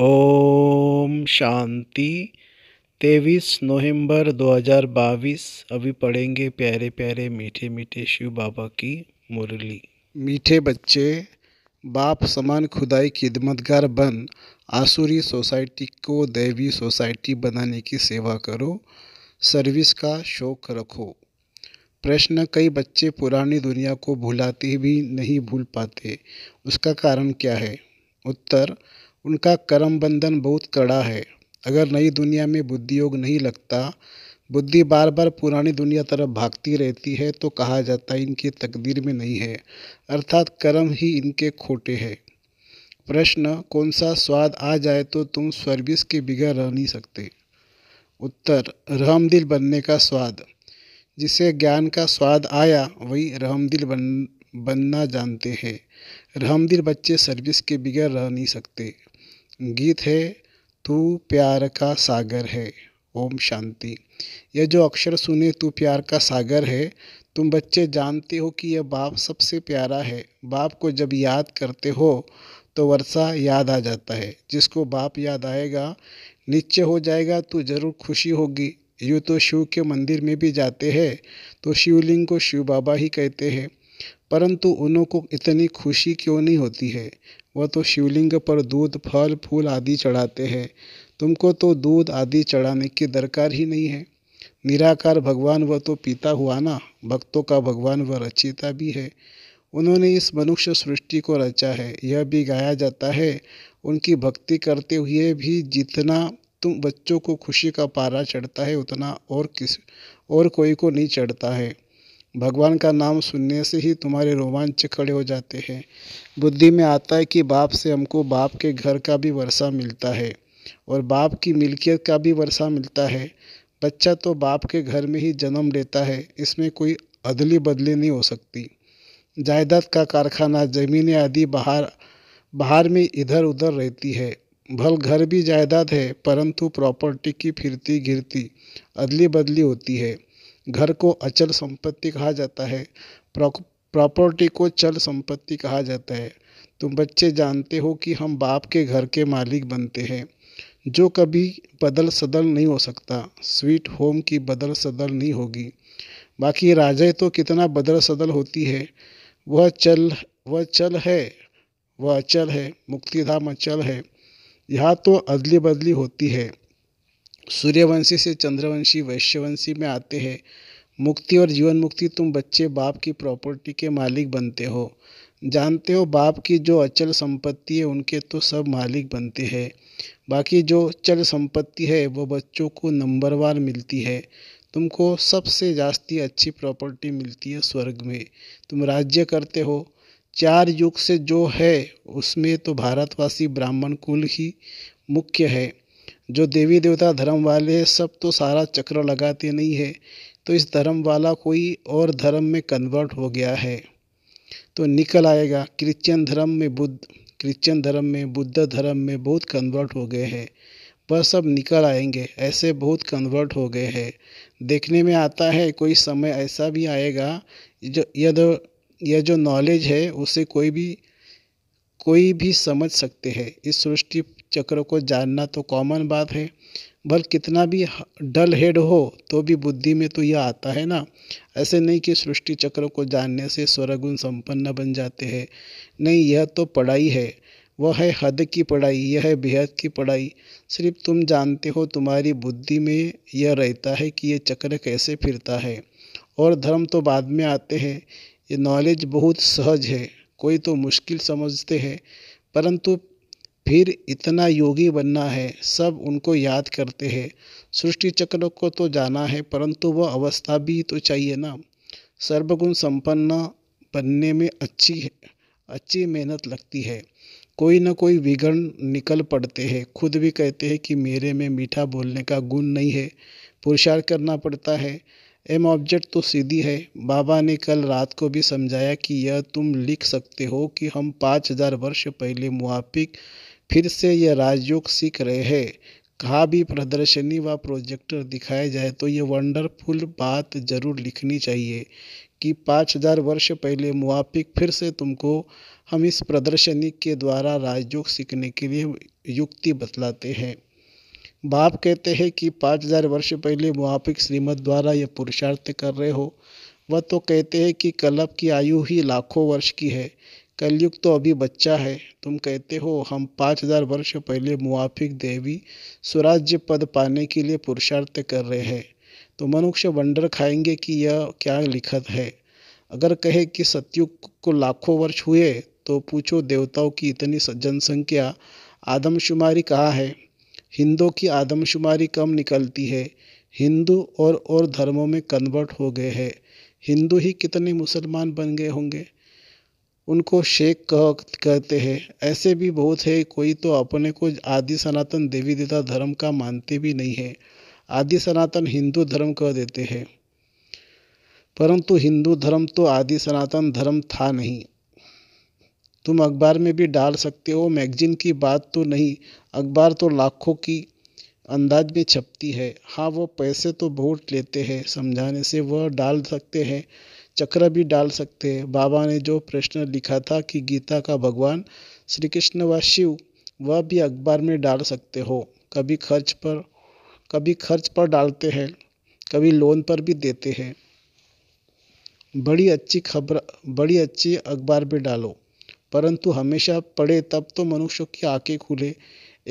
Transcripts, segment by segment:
ओम शांति तेईस नवंबर 2022 अभी पढ़ेंगे प्यारे प्यारे मीठे मीठे शिव बाबा की मुरली मीठे बच्चे बाप समान खुदाई खिदमतगार बन आसुरी सोसाइटी को देवी सोसाइटी बनाने की सेवा करो सर्विस का शौक रखो प्रश्न कई बच्चे पुरानी दुनिया को भुलाते भी नहीं भूल पाते उसका कारण क्या है उत्तर उनका कर्म बंधन बहुत कड़ा है अगर नई दुनिया में बुद्धि योग नहीं लगता बुद्धि बार बार पुरानी दुनिया तरफ भागती रहती है तो कहा जाता है इनकी तकदीर में नहीं है अर्थात कर्म ही इनके खोटे हैं प्रश्न कौन सा स्वाद आ जाए तो तुम सर्विस के बिगैर रह नहीं सकते उत्तर रहमदिल बनने का स्वाद जिसे ज्ञान का स्वाद आया वही रहमदिल बन बनना जानते हैं रहमदिल बच्चे सर्विस के बिगड़ रह नहीं सकते गीत है तू प्यार का सागर है ओम शांति यह जो अक्षर सुने तू प्यार का सागर है तुम बच्चे जानते हो कि यह बाप सबसे प्यारा है बाप को जब याद करते हो तो वर्षा याद आ जाता है जिसको बाप याद आएगा नीचे हो जाएगा तो ज़रूर खुशी होगी यूँ तो शिव के मंदिर में भी जाते हैं तो शिवलिंग को शिव बाबा ही कहते हैं परंतु उनको इतनी खुशी क्यों नहीं होती है वह तो शिवलिंग पर दूध फल फूल आदि चढ़ाते हैं तुमको तो दूध आदि चढ़ाने की दरकार ही नहीं है निराकार भगवान वह तो पिता हुआ ना भक्तों का भगवान वह रचिता भी है उन्होंने इस मनुष्य सृष्टि को रचा है यह भी गाया जाता है उनकी भक्ति करते हुए भी जितना तुम बच्चों को खुशी का पारा चढ़ता है उतना और किस और कोई को नहीं चढ़ता है भगवान का नाम सुनने से ही तुम्हारे रोमांच खड़े हो जाते हैं बुद्धि में आता है कि बाप से हमको बाप के घर का भी वर्षा मिलता है और बाप की मिल्कियत का भी वर्षा मिलता है बच्चा तो बाप के घर में ही जन्म लेता है इसमें कोई अदली बदली नहीं हो सकती जायदाद का कारखाना ज़मीनें आदि बाहर बाहर में इधर उधर रहती है भल घर भी जायदाद है परंतु प्रॉपर्टी की फिरती गिरती अदली बदली होती है घर को अचल संपत्ति कहा जाता है प्रॉपर्टी को चल संपत्ति कहा जाता है तुम बच्चे जानते हो कि हम बाप के घर के मालिक बनते हैं जो कभी बदल सदल नहीं हो सकता स्वीट होम की बदल सदल नहीं होगी बाकी राजय तो कितना बदल सदल होती है वह चल वह चल है वह अचल है मुक्तिधाम अचल है यहाँ तो अदली बदली होती है सूर्यवंशी से चंद्रवंशी वैश्यवंशी में आते हैं मुक्ति और जीवन मुक्ति तुम बच्चे बाप की प्रॉपर्टी के मालिक बनते हो जानते हो बाप की जो अचल संपत्ति है उनके तो सब मालिक बनते हैं बाकी जो चल संपत्ति है वो बच्चों को नंबरवार मिलती है तुमको सबसे जास्ती अच्छी प्रॉपर्टी मिलती है स्वर्ग में तुम राज्य करते हो चार युग से जो है उसमें तो भारतवासी ब्राह्मण कुल ही मुख्य है जो देवी देवता धर्म वाले सब तो सारा चक्र लगाते नहीं है तो इस धर्म वाला कोई और धर्म में कन्वर्ट हो गया है तो निकल आएगा क्रिश्चियन धर्म में बुद्ध क्रिश्चियन धर्म में बुद्ध धर्म में बहुत कन्वर्ट हो गए हैं पर सब निकल आएंगे ऐसे बहुत कन्वर्ट हो गए हैं देखने में आता है कोई समय ऐसा भी आएगा जो यह जो यह जो नॉलेज है उसे कोई भी कोई भी समझ सकते हैं इस सृष्टि चक्र को जानना तो कॉमन बात है बल कितना भी डल हेड हो तो भी बुद्धि में तो यह आता है ना ऐसे नहीं कि सृष्टि चक्र को जानने से स्वरगुण संपन्न बन जाते हैं नहीं यह तो पढ़ाई है वह है हद की पढ़ाई यह है बेहद की पढ़ाई सिर्फ तुम जानते हो तुम्हारी बुद्धि में यह रहता है कि यह चक्र कैसे फिरता है और धर्म तो बाद में आते हैं ये नॉलेज बहुत सहज है कोई तो मुश्किल समझते हैं परंतु फिर इतना योगी बनना है सब उनको याद करते हैं सृष्टि चक्र को तो जाना है परंतु वह अवस्था भी तो चाहिए ना सर्वगुण संपन्न बनने में अच्छी है अच्छी मेहनत लगती है कोई ना कोई विघन निकल पड़ते हैं खुद भी कहते हैं कि मेरे में मीठा बोलने का गुण नहीं है पुरुषार्थ करना पड़ता है एम ऑब्जेक्ट तो सीधी है बाबा ने कल रात को भी समझाया कि यह तुम लिख सकते हो कि हम पाँच हज़ार वर्ष पहले मुआफिक फिर से ये राजयोग सीख रहे हैं कहा भी प्रदर्शनी व प्रोजेक्टर दिखाया जाए तो ये वंडरफुल बात जरूर लिखनी चाहिए कि पाँच हजार वर्ष पहले मुआफिक फिर से तुमको हम इस प्रदर्शनी के द्वारा राजयोग सीखने के लिए युक्ति बतलाते हैं बाप कहते हैं कि पाँच हजार वर्ष पहले मुआफिक श्रीमद द्वारा यह पुरुषार्थ कर रहे हो वह तो कहते हैं कि कलप की आयु ही लाखों वर्ष की है कलयुग तो अभी बच्चा है तुम कहते हो हम पाँच हजार वर्ष पहले मुआफिक देवी स्वराज्य पद पाने के लिए पुरुषार्थ कर रहे हैं तो मनुष्य वंडर खाएंगे कि यह क्या लिखत है अगर कहे कि सतयुग को लाखों वर्ष हुए तो पूछो देवताओं की इतनी जनसंख्या आदमशुमारी कहाँ है हिंदुओं की आदमशुमारी कम निकलती है हिंदू और और धर्मों में कन्वर्ट हो गए हैं हिंदू ही कितने मुसलमान बन गए होंगे उनको शेख कह कहते हैं ऐसे भी बहुत है कोई तो अपने को आदि सनातन देवी देवता धर्म का मानते भी नहीं है आदि सनातन हिंदू धर्म कह देते हैं परंतु हिंदू धर्म तो आदि सनातन धर्म था नहीं तुम अखबार में भी डाल सकते हो मैगजीन की बात तो नहीं अखबार तो लाखों की अंदाज में छपती है हाँ वो पैसे तो बहुत लेते हैं समझाने से वह डाल सकते हैं चक्र भी डाल सकते हैं बाबा ने जो प्रश्न लिखा था कि गीता का भगवान श्री कृष्ण व शिव वह भी अखबार में डाल सकते हो कभी खर्च पर कभी खर्च पर डालते हैं कभी लोन पर भी देते हैं बड़ी अच्छी खबर बड़ी अच्छी अखबार में डालो परंतु हमेशा पढ़े तब तो मनुष्य की आंखें खुले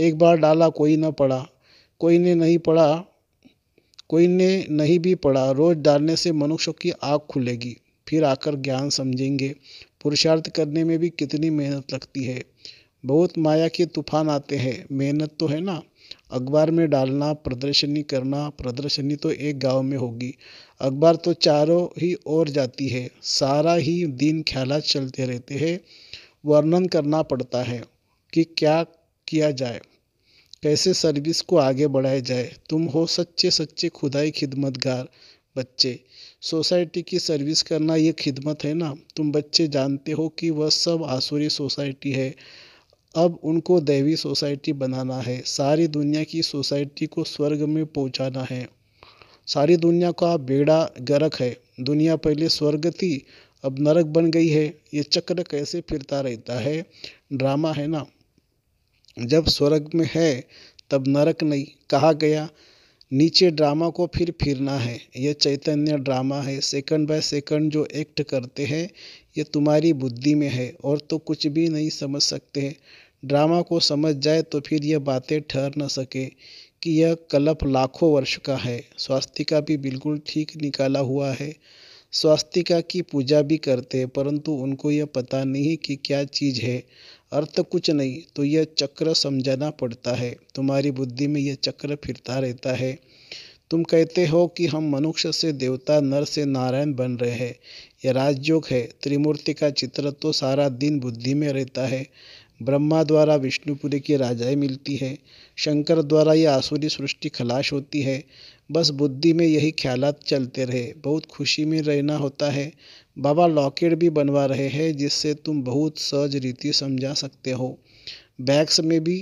एक बार डाला कोई न पढ़ा कोई ने नहीं पढ़ा कोई ने नहीं भी पढ़ा रोज डालने से मनुष्य की आँख खुलेगी फिर आकर ज्ञान समझेंगे पुरुषार्थ करने में भी कितनी मेहनत लगती है बहुत माया के तूफान आते हैं मेहनत तो है ना अखबार में डालना प्रदर्शनी करना प्रदर्शनी तो एक गांव में होगी अखबार तो चारों ही ओर जाती है सारा ही दिन ख्याल चलते रहते हैं वर्णन करना पड़ता है कि क्या किया जाए कैसे सर्विस को आगे बढ़ाया जाए तुम हो सच्चे सच्चे खुदाई खिदमतगार बच्चे सोसाइटी की सर्विस करना ये खिदमत है ना तुम बच्चे जानते हो कि वह सब आसुरी सोसाइटी है अब उनको दैवी सोसाइटी बनाना है सारी दुनिया की सोसाइटी को स्वर्ग में पहुंचाना है सारी दुनिया का बेड़ा गरक है दुनिया पहले स्वर्ग थी अब नरक बन गई है ये चक्र कैसे फिरता रहता है ड्रामा है ना जब स्वर्ग में है तब नरक नहीं कहा गया नीचे ड्रामा को फिर फिरना है यह चैतन्य ड्रामा है सेकंड बाय सेकंड जो एक्ट करते हैं ये तुम्हारी बुद्धि में है और तो कुछ भी नहीं समझ सकते हैं ड्रामा को समझ जाए तो फिर यह बातें ठहर न सके कि यह कलप लाखों वर्ष का है स्वास्थ्य का भी बिल्कुल ठीक निकाला हुआ है स्वास्तिका की पूजा भी करते हैं परंतु उनको यह पता नहीं कि क्या चीज़ है अर्थ कुछ नहीं तो यह चक्र समझाना पड़ता है तुम्हारी बुद्धि में यह चक्र फिरता रहता है तुम कहते हो कि हम मनुष्य से देवता नर से नारायण बन रहे हैं यह राजयोग है त्रिमूर्ति का चित्र तो सारा दिन बुद्धि में रहता है ब्रह्मा द्वारा विष्णुपुरी की राजाएँ मिलती है शंकर द्वारा ये आसुरी सृष्टि खलाश होती है बस बुद्धि में यही ख्यालात चलते रहे बहुत खुशी में रहना होता है बाबा लॉकेट भी बनवा रहे हैं जिससे तुम बहुत सहज रीति समझा सकते हो बैग्स में भी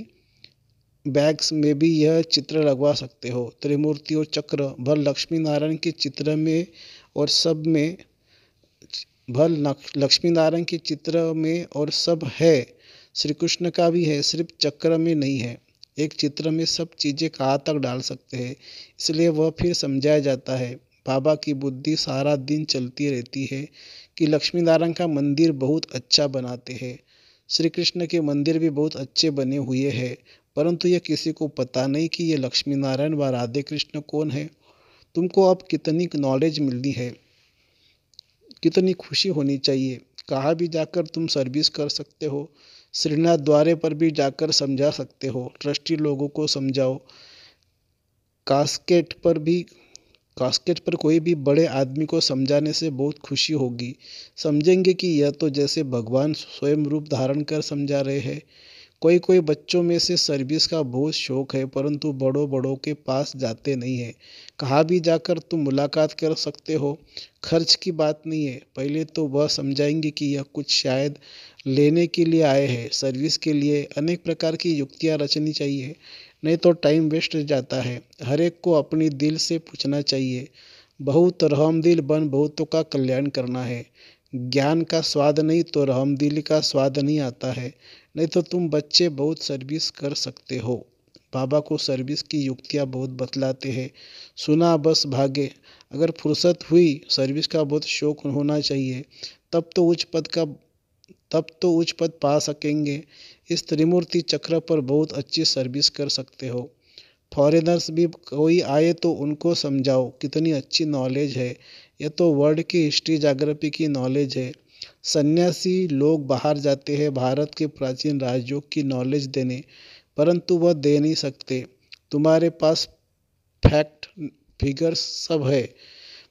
बैग्स में भी यह चित्र लगवा सकते हो त्रिमूर्ति और चक्र भर लक्ष्मी नारायण के चित्र में और सब में भल लक्ष्मी नारायण के चित्र में और सब है श्री कृष्ण का भी है सिर्फ चक्र में नहीं है एक चित्र में सब चीज़ें कहाँ तक डाल सकते हैं इसलिए वह फिर समझाया जाता है बाबा की बुद्धि सारा दिन चलती रहती है कि लक्ष्मी नारायण का मंदिर बहुत अच्छा बनाते हैं श्री कृष्ण के मंदिर भी बहुत अच्छे बने हुए हैं परंतु यह किसी को पता नहीं कि यह लक्ष्मी नारायण व राधे कृष्ण कौन है तुमको अब कितनी नॉलेज मिलनी है कितनी खुशी होनी चाहिए कहाँ भी जाकर तुम सर्विस कर सकते हो श्रीनाथ द्वारे पर भी जाकर समझा सकते हो ट्रस्टी लोगों को समझाओ कास्केट पर भी कास्केट पर कोई भी बड़े आदमी को समझाने से बहुत खुशी होगी समझेंगे कि यह तो जैसे भगवान स्वयं रूप धारण कर समझा रहे हैं कोई कोई बच्चों में से सर्विस का बहुत शौक है परंतु बड़ों बड़ों के पास जाते नहीं है कहाँ भी जाकर तुम मुलाकात कर सकते हो खर्च की बात नहीं है पहले तो वह समझाएंगे कि यह कुछ शायद लेने के लिए आए हैं सर्विस के लिए अनेक प्रकार की युक्तियाँ रचनी चाहिए नहीं तो टाइम वेस्ट जाता है हर एक को अपनी दिल से पूछना चाहिए बहुत रहमदिल बन बहुतों का कल्याण करना है ज्ञान का स्वाद नहीं तो रहमदिल का स्वाद नहीं आता है नहीं तो तुम बच्चे बहुत सर्विस कर सकते हो बाबा को सर्विस की युक्तियाँ बहुत बतलाते हैं सुना बस भागे अगर फुर्सत हुई सर्विस का बहुत शौक होना चाहिए तब तो उच्च पद का तब तो उच्च पद पा सकेंगे इस त्रिमूर्ति चक्र पर बहुत अच्छी सर्विस कर सकते हो फॉरेनर्स भी कोई आए तो उनको समझाओ कितनी अच्छी नॉलेज है ये तो वर्ल्ड की हिस्ट्री जाग्राफी की नॉलेज है सन्यासी लोग बाहर जाते हैं भारत के प्राचीन राज्यों की नॉलेज देने परंतु वह दे नहीं सकते तुम्हारे पास फैक्ट फिगर्स सब है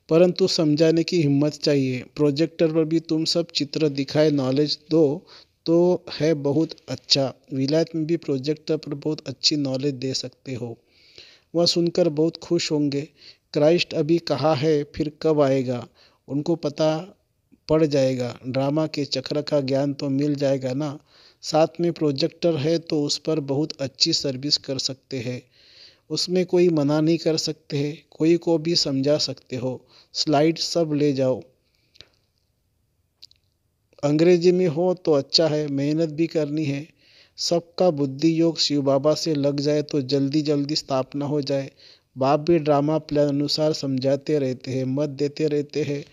परंतु समझाने की हिम्मत चाहिए प्रोजेक्टर पर भी तुम सब चित्र दिखाए नॉलेज दो तो है बहुत अच्छा विलायत में भी प्रोजेक्ट पर बहुत अच्छी नॉलेज दे सकते हो वह सुनकर बहुत खुश होंगे क्राइस्ट अभी कहाँ है फिर कब आएगा उनको पता पड़ जाएगा ड्रामा के चक्र का ज्ञान तो मिल जाएगा ना साथ में प्रोजेक्टर है तो उस पर बहुत अच्छी सर्विस कर सकते हैं उसमें कोई मना नहीं कर सकते कोई को भी समझा सकते हो स्लाइड सब ले जाओ अंग्रेजी में हो तो अच्छा है मेहनत भी करनी है सबका बुद्धि योग शिव बाबा से लग जाए तो जल्दी जल्दी स्थापना हो जाए बाप भी ड्रामा प्लान अनुसार समझाते रहते हैं मत देते रहते हैं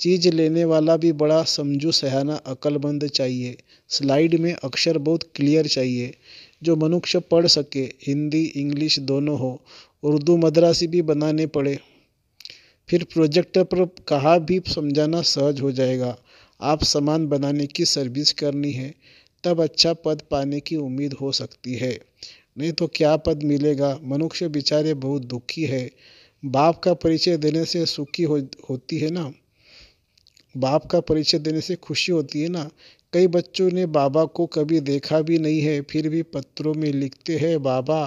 चीज लेने वाला भी बड़ा समझू सहाना अकलमंद चाहिए स्लाइड में अक्षर बहुत क्लियर चाहिए जो मनुष्य पढ़ सके हिंदी इंग्लिश दोनों हो उर्दू मद्रासी भी बनाने पड़े फिर प्रोजेक्टर पर कहा भी समझाना सहज हो जाएगा आप समान बनाने की सर्विस करनी है तब अच्छा पद पाने की उम्मीद हो सकती है नहीं तो क्या पद मिलेगा मनुष्य बेचारे बहुत दुखी है बाप का परिचय देने से सुखी हो होती है ना बाप का परिचय देने से खुशी होती है ना कई बच्चों ने बाबा को कभी देखा भी नहीं है फिर भी पत्रों में लिखते हैं बाबा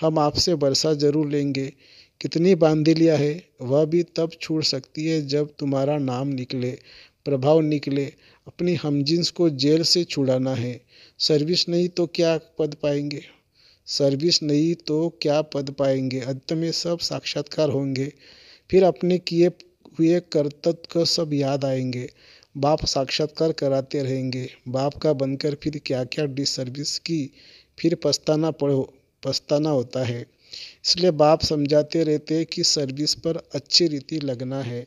हम आपसे वर्षा जरूर लेंगे कितनी बांधी लिया है वह भी तब छूट सकती है जब तुम्हारा नाम निकले प्रभाव निकले अपनी हमजिन्स को जेल से छुड़ाना है सर्विस नहीं तो क्या पद पाएंगे सर्विस नहीं तो क्या पद पाएंगे अंत में सब साक्षात्कार होंगे फिर अपने किए हुए कर्तव्य सब याद आएंगे बाप साक्षात्कार कराते रहेंगे बाप का बनकर फिर क्या क्या डिस सर्विस की फिर पछताना पड़ो पछताना होता है इसलिए बाप समझाते रहते कि सर्विस पर अच्छी रीति लगना है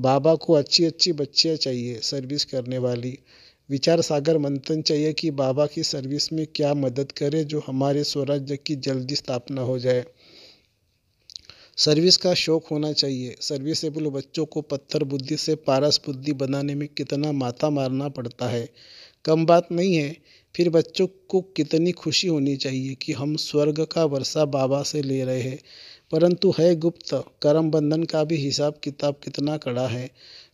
बाबा को अच्छी अच्छी बच्चियाँ चाहिए सर्विस करने वाली विचार सागर मंथन चाहिए कि बाबा की सर्विस में क्या मदद करे जो हमारे स्वराज्य की जल्दी स्थापना हो जाए सर्विस का शौक होना चाहिए सर्विसेबल बच्चों को पत्थर बुद्धि से पारस बुद्धि बनाने में कितना माथा मारना पड़ता है कम बात नहीं है फिर बच्चों को कितनी खुशी होनी चाहिए कि हम स्वर्ग का वर्षा बाबा से ले रहे हैं परंतु है गुप्त कर्म बंधन का भी हिसाब किताब कितना कड़ा है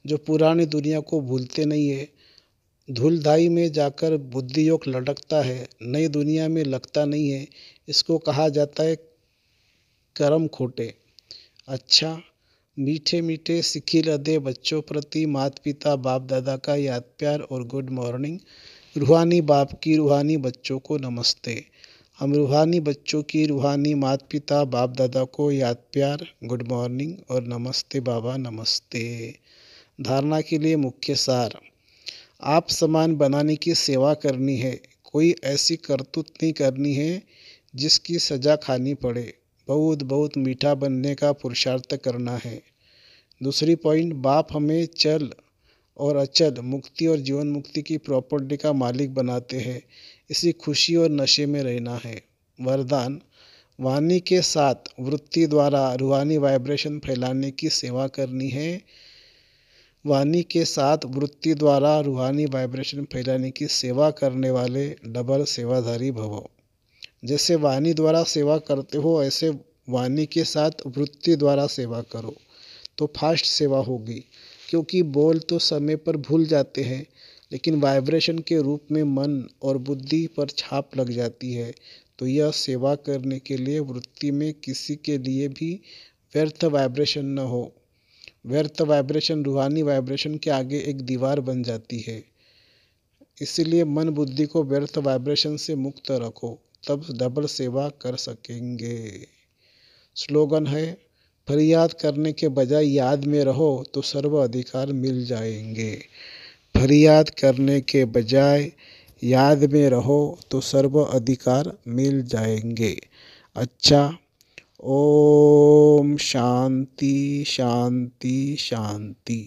जो पुरानी दुनिया को भूलते नहीं है धूलधाई में जाकर बुद्धि योग लटकता है नई दुनिया में लगता नहीं है इसको कहा जाता है कर्म खोटे अच्छा मीठे मीठे सिखी लदे बच्चों प्रति माता पिता बाप दादा का याद प्यार और गुड मॉर्निंग रूहानी बाप की रूहानी बच्चों को नमस्ते हम रूहानी बच्चों की रूहानी माता पिता बाप दादा को याद प्यार गुड मॉर्निंग और नमस्ते बाबा नमस्ते धारणा के लिए मुख्य सार आप समान बनाने की सेवा करनी है कोई ऐसी करतूत नहीं करनी है जिसकी सजा खानी पड़े बहुत बहुत मीठा बनने का पुरुषार्थ करना है दूसरी पॉइंट बाप हमें चल और अचद मुक्ति और जीवन मुक्ति की प्रॉपर्टी का मालिक बनाते हैं इसी खुशी और नशे में रहना है वरदान वाणी के साथ वृत्ति द्वारा रूहानी वाइब्रेशन फैलाने की सेवा करनी है वाणी के साथ वृत्ति द्वारा रूहानी वाइब्रेशन फैलाने की सेवा करने वाले डबल सेवाधारी भवो जैसे वाणी द्वारा सेवा करते हो ऐसे वाणी के साथ वृत्ति द्वारा सेवा करो तो फास्ट सेवा होगी क्योंकि बोल तो समय पर भूल जाते हैं लेकिन वाइब्रेशन के रूप में मन और बुद्धि पर छाप लग जाती है तो यह सेवा करने के लिए वृत्ति में किसी के लिए भी व्यर्थ वाइब्रेशन न हो व्यर्थ वाइब्रेशन रूहानी वाइब्रेशन के आगे एक दीवार बन जाती है इसलिए मन बुद्धि को व्यर्थ वाइब्रेशन से मुक्त रखो तब डबल सेवा कर सकेंगे स्लोगन है फरियाद करने के बजाय याद में रहो तो सर्व अधिकार मिल जाएंगे फरियाद करने के बजाय याद में रहो तो सर्व अधिकार मिल जाएंगे अच्छा ओम शांति शांति शांति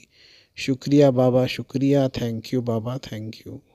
शुक्रिया बाबा शुक्रिया थैंक यू बाबा थैंक यू